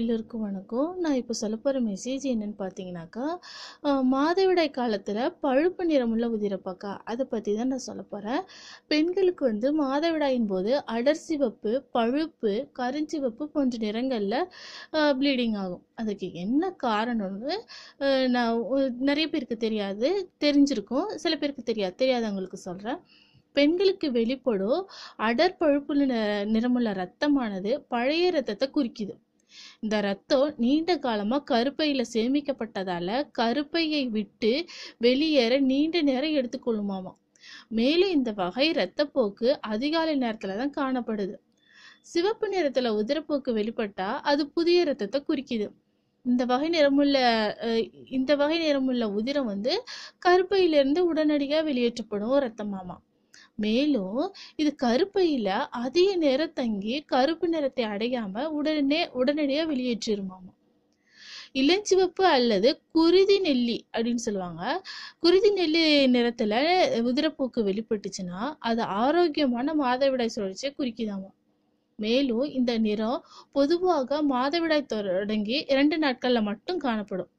எல்லோருக்கும் வணக்கம் நான் இப்போ சொல்ல போகிற மெசேஜ் என்னென்னு பார்த்தீங்கன்னாக்கா மாதவிடாய் காலத்தில் பழுப்பு நிறமுள்ள உதிரப்பாக்கா அதை பற்றி தான் நான் சொல்ல போகிறேன் பெண்களுக்கு வந்து மாதவிடாயின் போது அடர் சிவப்பு பழுப்பு கருஞ்சிவப்பு போன்ற நிறங்களில் ப்ளீடிங் ஆகும் அதுக்கு என்ன காரணம்னு நான் நிறைய பேருக்கு தெரியாது தெரிஞ்சிருக்கும் சில பேருக்கு தெரியாது தெரியாதவங்களுக்கு சொல்கிறேன் பெண்களுக்கு வெளிப்படும் அடர் பழுப்புள்ள நிறமுள்ள ரத்தமானது பழைய ரத்தத்தை குறிக்குது இந்த ரத்தம் நீண்ட காலமாக கருப்பையில் சேமிக்கப்பட்டதால கருப்பையை விட்டு வெளியேற நீண்ட நேரம் எடுத்துக்கொள்ளுமாமா மேலும் இந்த வகை ரத்தப்போக்கு அதிகாலை நேரத்துலதான் தான் காணப்படுது சிவப்பு நிறத்துல உதிரப்போக்கு வெளிப்பட்டா அது புதிய இரத்தத்தை குறிக்குது இந்த வகை நிறமுள்ள இந்த வகை நிறமுள்ள உதிரம் வந்து கருப்பையிலிருந்து உடனடியாக வெளியேற்றப்படும் ரத்தமாமா மேலும் இது கருப்பையில அதிக நேரம் தங்கி கருப்பு நிறத்தை அடையாம உடனே உடனடியா வெளியேற்றிருமாம் இளஞ்சிவப்பு அல்லது குருதி நெல்லி அப்படின்னு சொல்லுவாங்க குருதி நெல்லி நிறத்துல உதிரப்போக்கு வெளிப்பட்டுச்சுன்னா அது ஆரோக்கியமான மாதவிடாய் சுழற்சியை குறிக்குதாமா மேலும் இந்த நிறம் பொதுவாக மாதவிடாய் தொடங்கி இரண்டு நாட்கள்ல மட்டும் காணப்படும்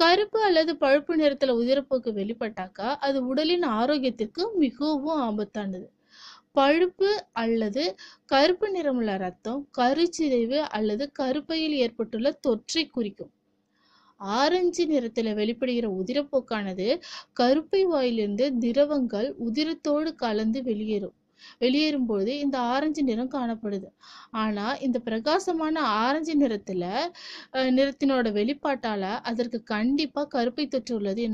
கருப்பு அல்லது பழுப்பு நிறத்துல உதிரப்போக்கு வெளிப்பட்டாக்கா அது உடலின் ஆரோக்கியத்திற்கு மிகவும் ஆபத்தானது பழுப்பு அல்லது கருப்பு நிறமுள்ள ரத்தம் கருச்சிதைவு அல்லது கருப்பையில் ஏற்பட்டுள்ள தொற்றை குறிக்கும் ஆரஞ்சு நிறத்துல வெளிப்படுகிற உதிரப்போக்கானது கருப்பை வாயிலிருந்து திரவங்கள் உதிரத்தோடு கலந்து வெளியேறும் வெளியேறும் போது இந்த ஆரஞ்சு நிறம் காணப்படுது ஆனா இந்த பிரகாசமான ஆரஞ்சு நிறத்துல நிறத்தினோட வெளிப்பாட்டால அதற்கு கண்டிப்பா கருப்பை தொற்று உள்ளது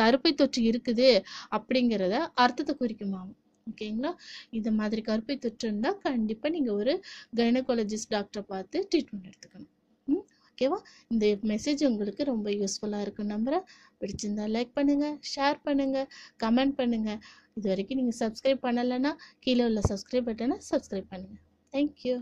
கருப்பை தொற்று இருக்குது அப்படிங்கிறத அர்த்தத்தை குறிக்குமாம் ஓகேங்களா இந்த மாதிரி கருப்பை தொற்று இருந்தால் கண்டிப்பாக நீங்கள் ஒரு கைனகாலஜிஸ்ட் டாக்டரை பார்த்து ட்ரீட்மெண்ட் எடுத்துக்கணும் ம் ஓகேவா இந்த மெசேஜ் உங்களுக்கு ரொம்ப யூஸ்ஃபுல்லாக இருக்கும் நம்புகிறேன் பிடிச்சிருந்தா லைக் பண்ணுங்கள் ஷேர் பண்ணுங்கள் கமெண்ட் பண்ணுங்கள் இது வரைக்கும் நீங்கள் சப்ஸ்கிரைப் பண்ணலைன்னா கீழே உள்ள சப்ஸ்கிரைப் பட்டனை சப்ஸ்கிரைப் பண்ணுங்கள் தேங்க்யூ